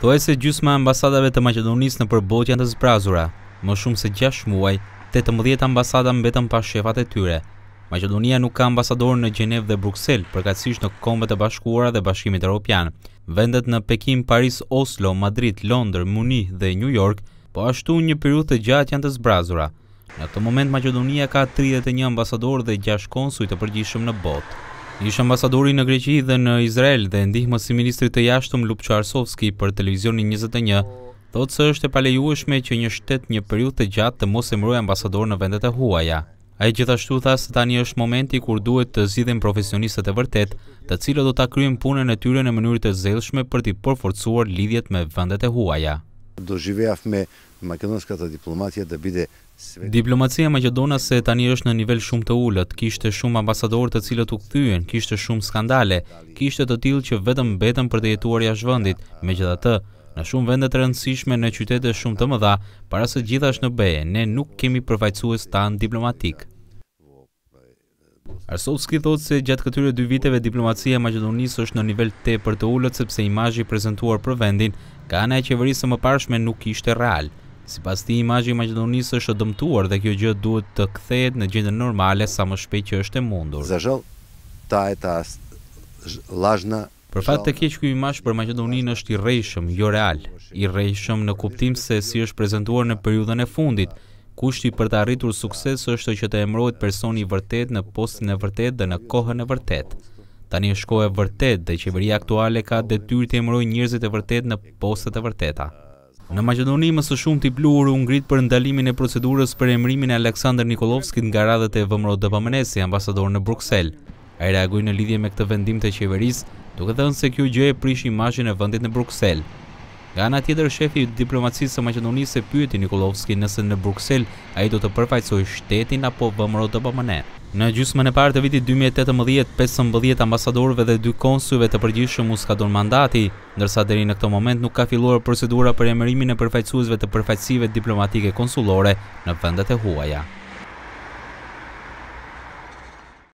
Thuaj se gjysma ambasadave të Macedonisë në përbot janë të zbrazura. Më shumë se 6 muaj, 18 ambasada mbetën pa shefat e tyre. Macedonia nuk ka ambasador në Gjenev dhe Bruxelles, përkatsisht në kombet e bashkuara dhe bashkimit e Europian. Vendet në Pekin, Paris, Oslo, Madrid, Londër, Muni dhe New York, po ashtu një pyru të gjatë janë të zbrazura. Në të moment, Macedonia ka 31 ambasador dhe 6 konsuj të përgjishëm në botë. Ish ambasadori në Greqi dhe në Izrael dhe ndihmës si ministri të jashtëm Lupqo Arsovski për televizionin 21, thotë se është e palejueshme që një shtet një periudhë të gjatë të mos emëroj ambasador në vendet e huaja. Ai gjithashtu tha se tani është momenti kur duhet të zgjidhen profesionistët e vërtet, të cilët do ta kryejnë punën e tyre në mënyrë të zellshme për të përforcuar lidhjet me vendet e huaja doživjafme makedonska të diplomatia bide Diplomacia Macedona se tani është në nivel shumë të ullët, kishte shumë ambasadorët të cilët u këthyën, kishte shumë skandale, kishte të tilë që vetëm betëm për të jetuar jashtë vëndit, me gjitha të, në shumë vendet rëndësishme në qytete shumë të mëdha, para se gjithasht në beje, ne nuk kemi përfajcues tanë diplomatikë. Arsovski thot se gjatë këtyre dy viteve diplomacia e Maqedonisë është në nivel të për të ulët sepse imazhi i prezantuar për vendin ka anë e qeverisë së mëparshme nuk ishte real. Sipas këtij imazhi i Maqedonisë është dëmtuar dhe kjo gjë duhet të kthehet në gjendje normale sa më shpejt që është e mundur. ta e ta Për fat të keq ky imazh për Maqedoninë është i rreshëm, jo real, i rreshëm në kuptim se si është prezantuar në periudhën e fundit. Kushti për të arritur sukses është që të emrojt personi vërtet në postin e vërtet dhe në kohën e vërtet. Tani është kohë e vërtet dhe qeveria aktuale ka detyrë të emroj njërzit e vërtet në postet e vërteta. Në Macedoni më së shumë t'i u ngrit për ndalimin e procedurës për emrimin e Aleksandr Nikolovskit nga radhët e vëmro dhe pëmënesi ambasador në Bruxelles. A i reaguj në lidhje me këtë vendim të qeverisë, duke dhe nëse kjo gjë e prish imajin e vëndit në Bruxelles. Nga tjetër, shefi i diplomacisë së Maqedonisë e pyeti Nikolovski nëse në Bruksel ai do të përfaqësojë shtetin apo vëmëro të bëmëne. Në gjysmën e parë të vitit 2018, 15 ambasadorëve dhe dy konsuve të përgjithshëm u donë mandati, ndërsa deri në këtë moment nuk ka filluar procedura për emërimin e përfaqësuesve të përfaqësive diplomatike konsullore në vendet e huaja.